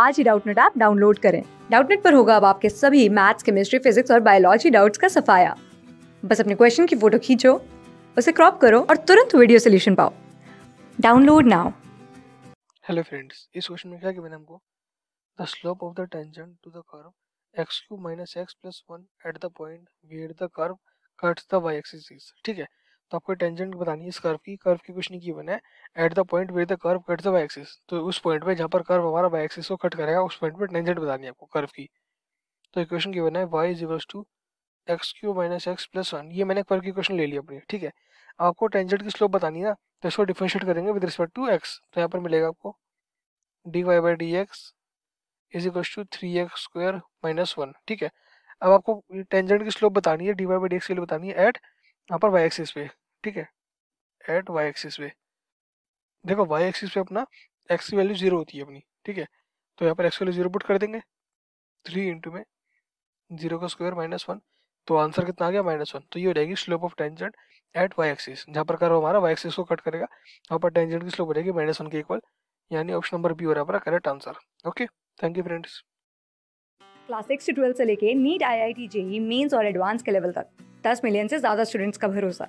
आज ही Doubtnut app download करें डाउटनेट पर होगा अब आपके सभी मैथ्स केमिस्ट्री फिजिक्स और बायोलॉजी डाउट्स का सफाया बस अपने क्वेश्चन की फोटो खींचो उसे क्रॉप करो और तुरंत वीडियो सोल्यूशन पाओ डाउनलोड नाउ हेलो फ्रेंड्स इस क्वेश्चन में क्या गिवन हमको the slope of the tangent to the curve x cube minus x plus one at the point where the curve cuts the y axis ठीक है तो आपको tangent बतानी है इस कर्व की कर्व की कुछ नहीं की बना है at the point way the curve cut the axis तो उस पॉइंट पे जहाँ पर कर्व हमारा बाई एक्सिस को कट करेगा उस पॉइंट पे टेंजेंट बतानी है आपको कर्व की तो इक्वेशन की बना है y equals to x cube minus x plus one ये मैंने कर्व की क्वेश्चन ले ली अपनी ठीक है आपको टेंजेंट की स्लोप बतानी ना तो इसको डिफ्रेंशिएट करेंगे विद रिस्पेक्ट टू एक्स तो यहाँ पर मिलेगा आपको D Y by D X is equals to three X square minus one ठीक है अब आपको टेंजेंट की स्लोप बतानी है D Y by D X के लिए बतानी है एट यहाँ पर वाई एक्सिस पे ठीक है एट वाई एक्सिस पे देखो वाई एक्सिस पे अपना एक्स की वैल्यू जीरो होती है अपनी ठीक है तो यहाँ पर एक्स वैल्यू जीरो पुट कर देंगे थ्री इंटू में जीरो का स्क्वायर माइनस वन तो आंसर कितना आ गया माइनस वन तो ये हो जाएगी slope of tangent at Y axis जहाँ पर करो हमारा वाई एक्सिस को कट करेगा वहाँ पर टेंजेंट की स्लोप हो जाएगी माइनस वन के इक्वल यानी ऑप्शन नंबर बी हो रहा है हमारा correct answer okay thank you friends class six से ट्वेल्व से लेके NEET I I T JEE और एडवांस के लेवल तक दस मिलियन से ज़्यादा स्टूडेंट्स का भरोसा